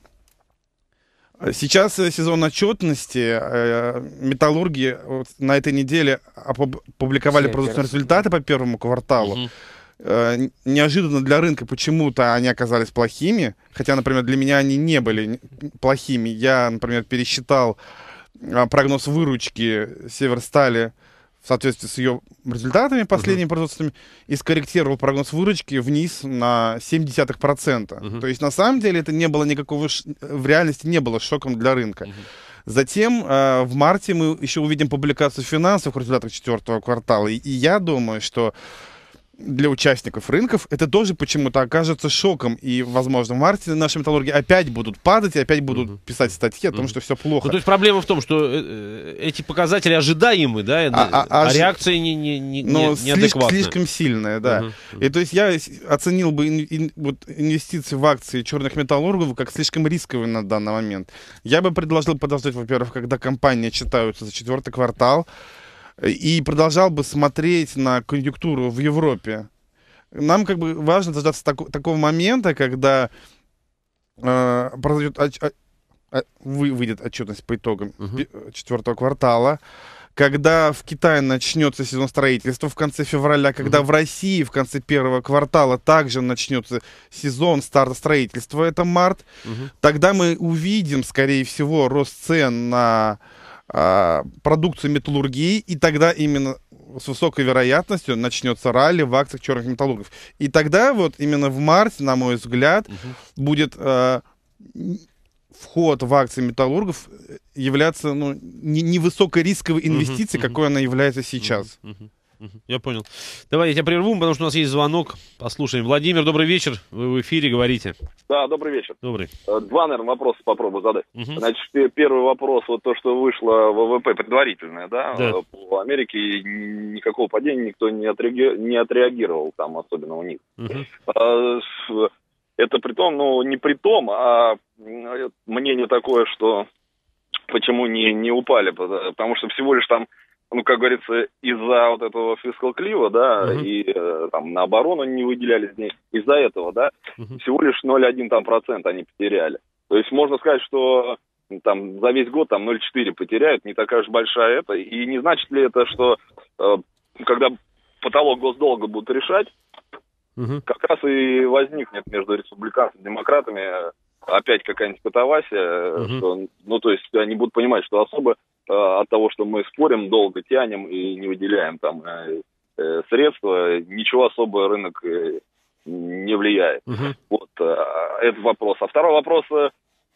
сейчас э, сезон отчетности. Э, металлурги на этой неделе опубликовали продуктивные результаты по первому кварталу. Э, неожиданно для рынка почему-то они оказались плохими. Хотя, например, для меня они не были плохими. Я, например, пересчитал а, прогноз выручки Северстали в соответствии с ее результатами последними uh-huh. производствами и скорректировал прогноз выручки вниз на 0,7%. Uh-huh. То есть на самом деле это не было никакого, э, в реальности не было шоком для рынка. Uh-huh. Затем э, в марте мы еще увидим публикацию Финансов результатов четвертого квартала. И, и я думаю, что для участников рынков это тоже почему-то окажется шоком. И, возможно, в марте наши металлурги опять будут падать и опять будут mm-hmm. писать статьи о том, mm-hmm. что все плохо. Ну, то есть проблема в том, что э, э, эти показатели ожидаемы, да, а, а, а реакция не, не, не, но неадекватная. Слишком, сильная, да. Mm-hmm. И то есть я оценил бы ин, ин, вот, инвестиции в акции черных металлургов как слишком рисковые на данный момент. Я бы предложил подождать, во-первых, когда компании читаются за четвертый квартал, и продолжал бы смотреть на конъюнктуру в Европе. Нам как бы важно дождаться тако- такого момента, когда э, произойдет отч- о- а, а, вы- выйдет отчетность по итогам угу. четвертого квартала, когда в Китае начнется сезон строительства в конце февраля, когда угу. в России в конце первого квартала также начнется сезон старта строительства, это март, угу. тогда мы увидим, скорее всего, рост цен на а, продукцию металлургии, и тогда именно с высокой вероятностью начнется ралли в акциях черных металлургов. И тогда вот именно в марте, на мой взгляд, угу. будет э, вход в акции металлургов э, являться ну, невысокорисковой не инвестицией, угу, какой угу. она является сейчас. Угу, угу. Я понял. Давай я тебя прерву, потому что у нас есть звонок. Послушаем. Владимир, добрый вечер. Вы в эфире говорите. Да, добрый вечер. Добрый. Э, два, наверное, вопроса попробую задать. Угу. Значит, первый вопрос, вот то, что вышло ВВП предварительное, да, да. Э, по Америке никакого падения никто не, отреаги... не отреагировал там, особенно у них. Угу. Это при том, ну, не при том, а э, мнение такое, что почему не, не упали, потому что всего лишь там ну, как говорится, из-за вот этого фискал-клива, да, Uh -huh. и э, там на оборону не выделялись дни, из-за этого, да, Uh -huh. всего лишь 0,1 там процент они потеряли. То есть можно сказать, что там за весь год там 0,4 потеряют, не такая уж большая это, и не значит ли это, что э, когда потолок госдолга будут решать, Uh -huh. как раз и возникнет между республиканцами и демократами э, опять какая-нибудь катавасия, угу. что, ну, то есть они будут понимать, что особо Э, от того, что мы спорим, долго тянем и не выделяем там э, э, средства, ничего особо рынок не влияет. Угу. Вот этот вопрос. А второй вопрос,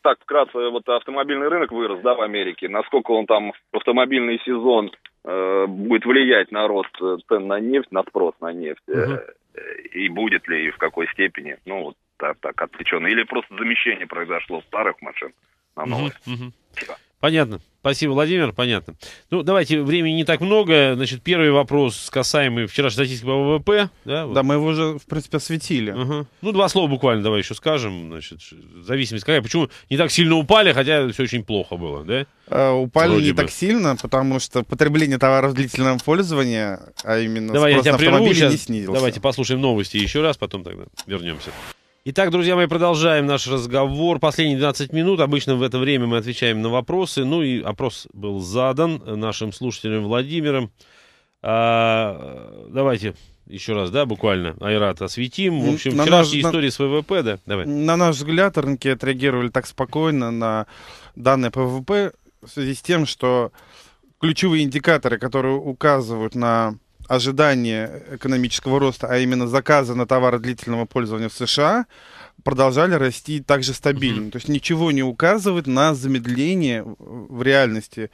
так вкратце, вот автомобильный рынок вырос, да, в Америке. Насколько он там автомобильный сезон э, будет влиять на рост цен на нефть, на спрос на нефть? Угу. И будет ли, и в какой степени? Ну, вот так, так отвлеченно. Или просто замещение произошло старых машин на новое. Угу, угу. Понятно. Спасибо, Владимир, понятно. Ну, давайте, времени не так много. Значит, первый вопрос, касаемый вчера статистики по ВВП. Да, вот. да мы его уже, в принципе, осветили. Угу. Ну, два слова буквально давай еще скажем. Значит, зависимость какая? Почему не так сильно упали, хотя все очень плохо было, да? Э, упали Вроде не бы. так сильно, потому что потребление товаров длительного пользования, а именно давай, спрос я тебя на автомобили, сейчас. не снизился. Давайте послушаем новости еще раз, потом тогда вернемся. Итак, друзья мои, продолжаем наш разговор. Последние 12 минут. Обычно в это время мы отвечаем на вопросы. Ну и опрос был задан нашим слушателям Владимиром. А, давайте еще раз, да, буквально, Айрат, осветим. В общем, на вчерашние наш, истории на... с ВВП, да? Давай. На наш взгляд, рынки отреагировали так спокойно на данные по ВВП в связи с тем, что ключевые индикаторы, которые указывают на ожидания экономического роста, а именно заказы на товары длительного пользования в США, продолжали расти также стабильно. Mm-hmm. То есть ничего не указывает на замедление в реальности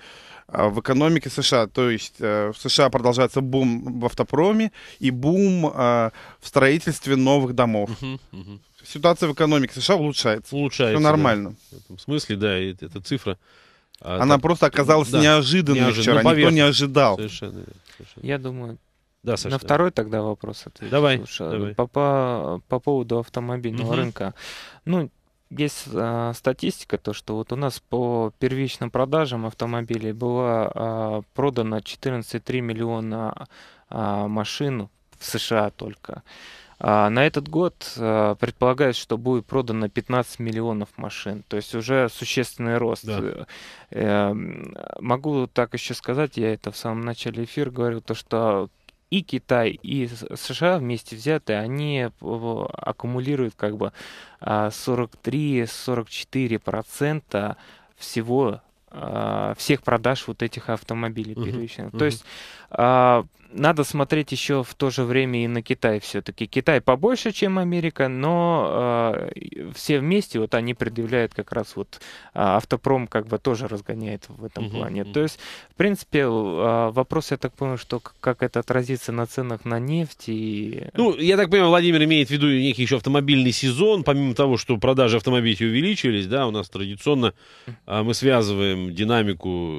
а, в экономике США. То есть э, в США продолжается бум в автопроме и бум а, в строительстве новых домов. Uh-huh, Ситуация в экономике США улучшается. Улучшается. Все нормально. Да. В этом смысле, да, эта цифра. А, Она там, просто оказалась да, неожиданной неожиданно, вчера. Ну, Никто не ожидал. Совершенно верно слушаю. Я думаю, да, Саша, на давай. второй тогда вопрос отвечу. Давай. Слушай, давай. По, по, по поводу автомобильного угу. рынка. Ну, есть а, статистика, то что вот у нас по первичным продажам автомобилей было а, продано 14,3 миллиона а, машин в США только. А, на этот год а, предполагается, что будет продано 15 миллионов машин, то есть уже существенный рост. Да. Эм, могу так еще сказать, я это в самом начале эфира говорил, то что и Китай, и США вместе взятые, они э, аккумулируют как бы 43-44% а, всего всех продаж вот этих автомобилей первичных. uh То есть надо смотреть еще в то же время и на Китай все-таки. Китай побольше, чем Америка, но э, все вместе вот они предъявляют как раз вот э, автопром как бы тоже разгоняет в этом mm-hmm. плане. То есть, в принципе, э, вопрос, я так понимаю, что как это отразится на ценах на нефть и... Ну, я так понимаю, Владимир имеет в виду некий еще автомобильный сезон, помимо того, что продажи автомобилей увеличились, да, у нас традиционно э, мы связываем динамику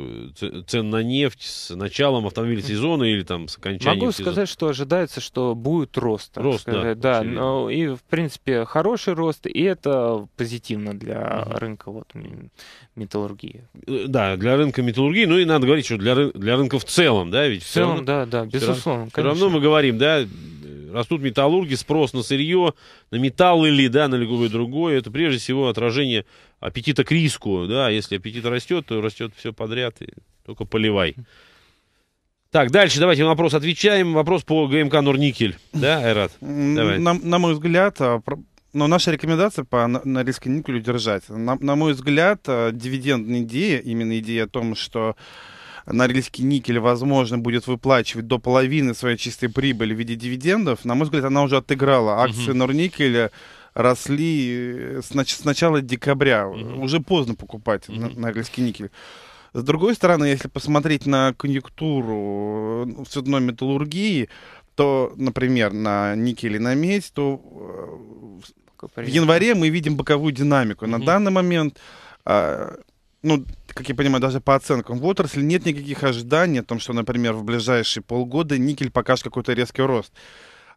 цен на нефть с началом автомобильного сезона или там с окончании Могу сезона. сказать, что ожидается, что будет рост. Рост, сказать. да. да ну, и, в принципе, хороший рост, и это позитивно для угу. рынка вот, металлургии. Э, да, для рынка металлургии, ну и надо говорить, что для, ры... для рынка в целом, да, ведь в целом, равно, да, да, безусловно. Все равно, мы говорим, да, э, растут металлурги, спрос на сырье, на металл или да, на любое другое. Это прежде всего отражение аппетита к риску. Да? Если аппетит растет, то растет все подряд, и только поливай. Так, дальше давайте на вопрос отвечаем. Вопрос по ГМК Норникель. Да, Айрат? Давай. На, на мой взгляд, но а, ну, наша рекомендация по нарезке никелю держать. На, на мой взгляд, а, дивидендная идея, именно идея о том, что Норильский никель, возможно, будет выплачивать до половины своей чистой прибыли в виде дивидендов, на мой взгляд, она уже отыграла. Акции угу. Норникеля росли э, с, с начала декабря. Угу. Уже поздно покупать угу. Норильский никель. С другой стороны, если посмотреть на конъюнктуру ну, в металлургии, то, например, на никель и на медь, то э, в январе мы видим боковую динамику. На данный момент а, ну, как я понимаю, даже по оценкам в отрасли нет никаких ожиданий о том, что, например, в ближайшие полгода никель покажет какой-то резкий рост.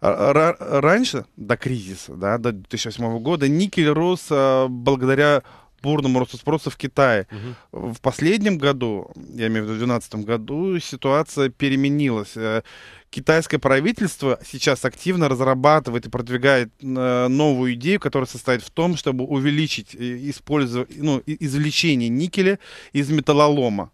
А, раньше, до кризиса, да, до 2008 года, никель рос а, благодаря бурному росту спроса в Китае. Угу. В последнем году, я имею в виду в 2012 году, ситуация переменилась. Э, китайское правительство сейчас активно разрабатывает и продвигает э, новую идею, которая состоит в том, чтобы увеличить э, использов... ну, извлечение никеля из металлолома.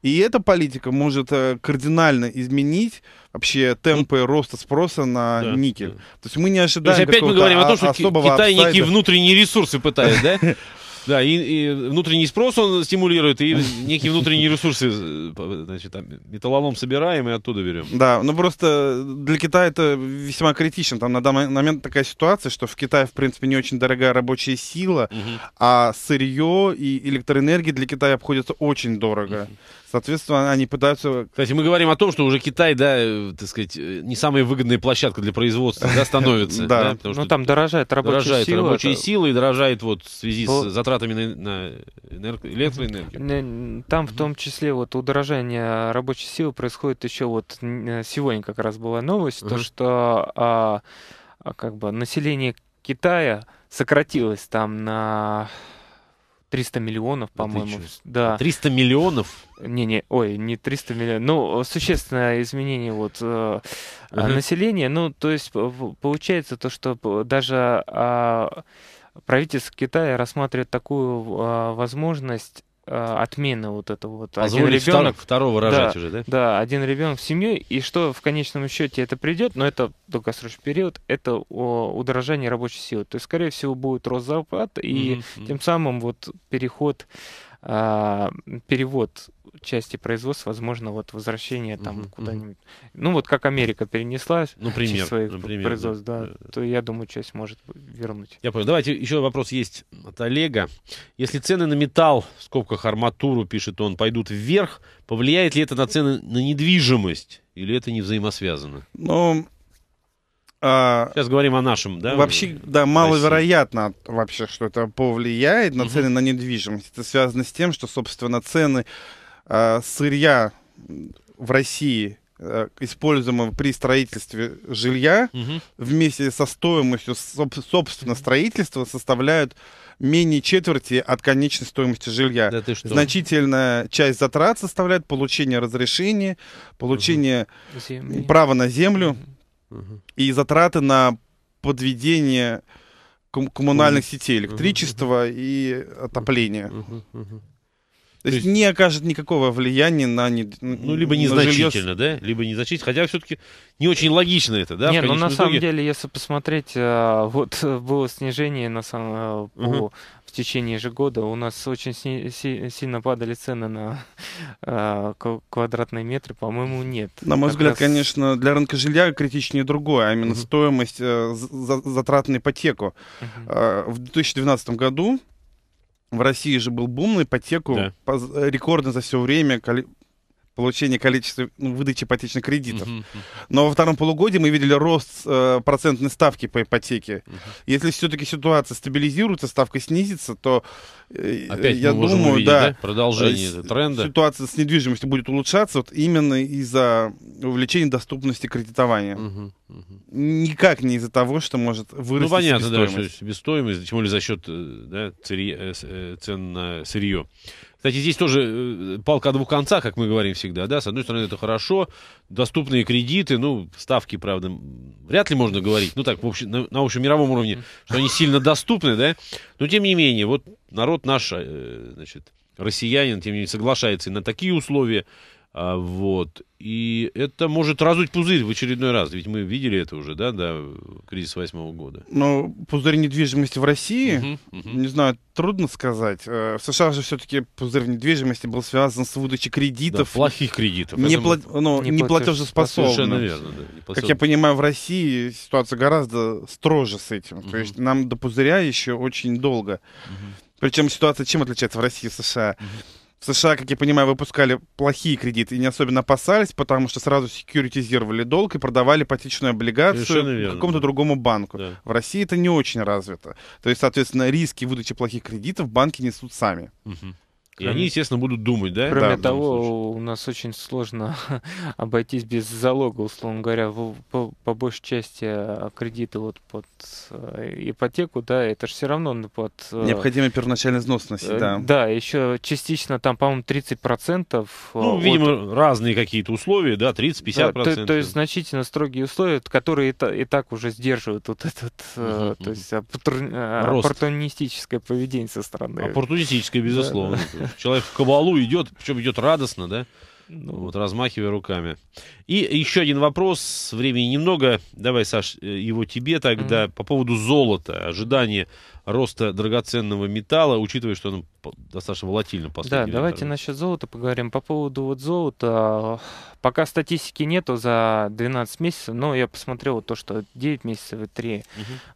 И эта политика может кардинально изменить вообще темпы ну, роста спроса на да, никель. Да. То есть мы не ожидаем. То есть опять мы говорим о, том, а-, что Китай некие внутренние ресурсы пытается. да? [laughs] Да, и, и внутренний спрос он стимулирует, и некие внутренние ресурсы, э, значит, там, металлолом собираем и оттуда берем. Да, ну просто для Китая это весьма критично. Там на данный момент такая ситуация, что в Китае, в принципе, не очень дорогая рабочая сила, угу. а сырье и электроэнергия для Китая обходятся очень дорого. Угу. Соответственно, они пытаются... Кстати, мы говорим о том, что уже Китай, да, э, так сказать, э, не самая выгодная площадка для производства, да, становится. [laughs] Да, ну там дорожает рабочая сила. Дорожает рабочие силы и дорожает вот в связи с затратами на электроэнергию. Там в том числе вот удорожание рабочей силы происходит еще вот э, сегодня как раз была новость, то что а, а, как бы население Китая сократилось там на 300 миллионов, по-моему. Да. 300 миллионов? Не-не, ой, не 300 миллионов. Ну, существенное изменение вот, э, населения. Ну, то есть получается то, что даже... Э, правительство Китая рассматривает такую э, возможность а, отмены вот этого вот. Позволить один ребенок второго рожать да, уже, да? Да, один ребенок в семью, и что в конечном счете это придет, но это долгосрочный период, это удорожание рабочей силы. То есть, скорее всего, будет рост зарплат, и mm-hmm. тем самым вот переход а, перевод части производства, возможно, вот возвращение там угу, куда-нибудь. Угу. Ну, вот как Америка перенесла ну, пример, часть своих например, ну, производств, да, да, то я думаю, часть может вернуть. Я понял. Давайте еще вопрос есть от Олега. Если цены на металл, в скобках арматуру, пишет он, пойдут вверх, повлияет ли это на цены на недвижимость? Или это не взаимосвязано? Ну, а, Сейчас говорим о нашем, да? Вообще, да, маловероятно вообще, что это повлияет на цены угу. на недвижимость. Это связано с тем, что, собственно, цены а, сырья в России э, используемого при строительстве жилья угу. вместе со стоимостью собственно строительства составляют менее четверти от конечной стоимости жилья. Да ты что? Значительная часть затрат составляет получение разрешения, получение угу. права на землю. Угу. И затраты на подведение ком- коммунальных угу. сетей, электричества угу. и отопления. Угу. Угу. То, То есть, не окажет никакого влияния на не, ну либо незначительно, жилье... да, либо незначительно, хотя все-таки не очень логично это, да? Нет, ну на итоге... самом деле, если посмотреть, э, вот [laughs] было снижение на самом угу. Э, по в течение же года у нас очень си- си- сильно падали цены на э, [laughs] квадратные метры, по-моему, нет. На мой как взгляд, раз... конечно, для рынка жилья критичнее другое, а именно mm-hmm. стоимость э, за- затрат на ипотеку. Mm-hmm. Э, в 2012 году в России же был бум на ипотеку, да. рекордно за все время получения количества ну, выдачи ипотечных кредитов. Uh-huh, Но во втором полугодии мы видели рост э, процентной ставки по ипотеке. Uh-huh. Если все-таки ситуация стабилизируется, ставка снизится, то э, Опять я думаю, увидеть, да, да, продолжение э, тренда. Ситуация с недвижимостью будет улучшаться вот именно из-за увеличения доступности кредитования. Uh-huh, uh-huh. Никак не из-за того, что может ну, вырасти ну, понятно, себестоимость. Да, что себестоимость, тем более за счет э, да, цели, э, э, цен на сырье. Кстати, здесь тоже э, палка о двух концах, как мы говорим всегда, да. С одной стороны, это хорошо, доступные кредиты, ну, ставки, правда, вряд ли можно говорить, ну, так, в общем, на, на общем мировом уровне, что они сильно доступны, да. Но, тем не менее, вот народ наш, э, значит, россиянин, тем не менее, соглашается и на такие условия, а, вот. И это может разуть пузырь в очередной раз. Ведь мы видели это уже, да, да, кризис восьмого года? Ну, пузырь недвижимости в России, угу, угу. не знаю, трудно сказать. Э, в США же все-таки пузырь недвижимости был связан с выдачей кредитов. Да, плохих кредитов. Не, пла... ну, не, платежеспособных. Совершенно верно. Да, не как я понимаю, в России ситуация гораздо строже с этим. Угу. То есть нам до пузыря еще очень долго. Угу. Причем ситуация чем отличается в России и США? Угу в США, как я понимаю, выпускали плохие кредиты и не особенно опасались, потому что сразу секьюритизировали долг и продавали ипотечную облигацию какому-то другому банку. Да. В России это не очень развито. То есть, соответственно, риски выдачи плохих кредитов банки несут сами. Угу. И они, естественно, будут думать, да? Кроме да, того, у нас очень сложно [laughs] обойтись без залога, условно говоря, по, по большей части а, кредиты вот под э, ипотеку, да, это же все равно ну, под... Э, Необходимый первоначальный взнос э, носить, да. Да, еще частично там, по-моему, 30%. Ну, видимо, разные какие-то условия, да, 30-50%. Да, то, то есть значительно строгие условия, которые и, та, и так уже сдерживают вот этот, угу, то есть оппорту... оппортунистическое поведение со стороны. Оппортунистическое, безусловно. да. Человек в кабалу идет, причем идет радостно, да? Ну, вот, размахивая руками. И еще один вопрос, времени немного. Давай, Саш, э, его тебе тогда. Mm-hmm. По поводу золота, ожидания роста драгоценного металла, учитывая, что он достаточно волатильно Да, давайте торгует. насчет золота поговорим. По поводу вот золота, пока статистики нету за 12 месяцев, но я посмотрел вот то, что 9 месяцев и 3 угу.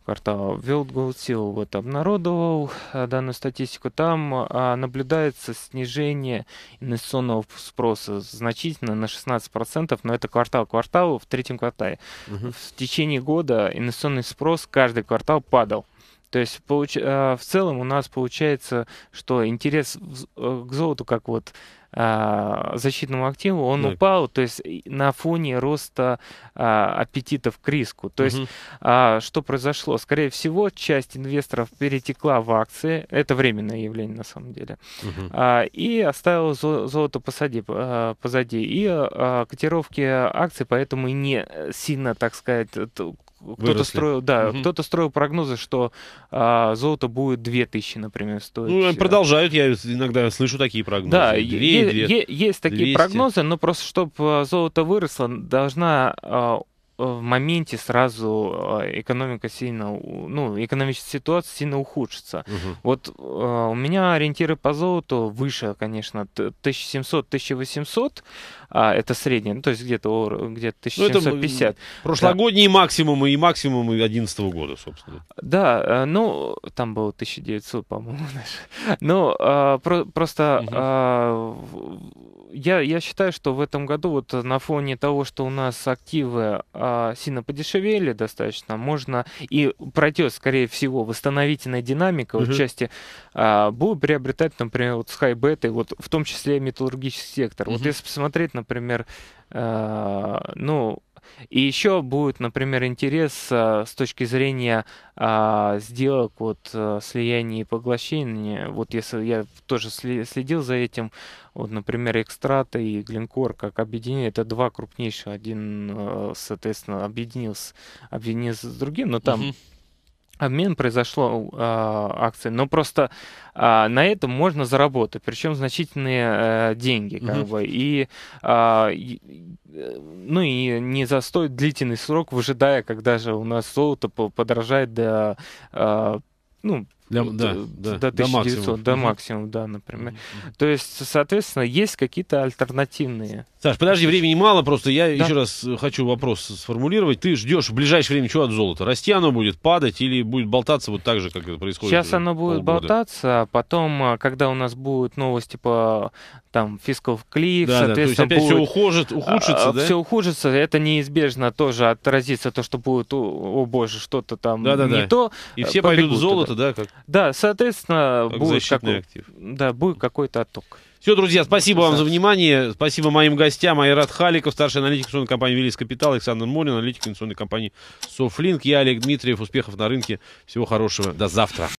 квартала. World Gold Seal вот обнародовал э, данную статистику. Там а, наблюдается снижение инвестиционного спроса значительно на 16%, но это квартал кварталу в третьем квартале. Угу. В течение года инвестиционный спрос каждый квартал падал. То есть получ... А, в целом у нас получается, что интерес э, к золоту как вот а, защитному активу, он так. Ну упал, то есть на фоне роста а, аппетитов к риску. То есть а, что произошло? Скорее всего, часть инвесторов перетекла в акции, это временное явление на самом деле, угу. а, и оставила золото посади, а, позади. И а, котировки акций поэтому и не сильно, так сказать, кто-то строил, да, угу. кто-то строил прогнозы, что а, золото будет 2000, например, стоить. Ну, продолжают, я иногда слышу такие прогнозы. Да, 2, е- 2, есть такие 200. прогнозы, но просто чтобы а, золото выросло, должна а, в моменте сразу э, экономика сильно, ну, экономическая ситуация сильно ухудшится. Угу. Вот э, у меня ориентиры по золоту выше, конечно, 1700-1800, а, это среднее, ну, то есть где-то где 1750. Ну, это прошлогодние да. максимумы и максимумы 2011 года, собственно. Да, э, ну, там было 1900, по-моему, [laughs] даже. Ну, просто... Угу я, я считаю, что в этом году вот на фоне того, что у нас активы а, сильно подешевели достаточно, можно и пройдет, скорее всего, восстановительная динамика угу. в части а, будут приобретать, например, вот Skybet и вот в том числе металлургический сектор. Угу. Вот если посмотреть, например, а, ну и еще будет, например, интерес э, с точки зрения а, сделок, вот э, слияния и поглощения. Вот если я тоже следил за этим, вот, например, Экстрата и Глинкор как объединение, это два крупнейших, один, э, соответственно, объединился, объединился с другим, но там угу обмен произошло э, а, акций, но просто э, на этом можно заработать, причем значительные э, деньги, как mm бы, и, а, э, и ну и не за столь длительный срок, выжидая, когда же у нас золото подорожает до э, ну, для, вот, да, э, да, до 1900, до максимума, до максимума да, например. Mm-hmm. То есть, соответственно, есть какие-то альтернативные. Саш, подожди, времени мало, просто я да. еще раз хочу вопрос сформулировать. Ты ждешь в ближайшее время чего от золота? Расти оно будет, падать или будет болтаться вот так же, как это происходит? Сейчас оно будет полгода? болтаться, а потом, а, когда у нас будут новости по там fiscal cliff, да, соответственно, да, то есть опять будет, все ухожит, а, ухудшится, а, да? Все ухудшится, это неизбежно тоже отразится то, что будет, о, о боже, что-то там да, да, не да. то. И э, все пойдут в золото, туда. да? Как... Да, соответственно, как будет, какой, актив. Да, будет какой-то отток. Все, друзья, спасибо вам за внимание. Спасибо моим гостям. Айрат Халиков, старший аналитик инвестиционной компании «Велис Капитал», Александр Морин, аналитик инвестиционной компании «Софлинк». Я Олег Дмитриев. Успехов на рынке. Всего хорошего. До завтра.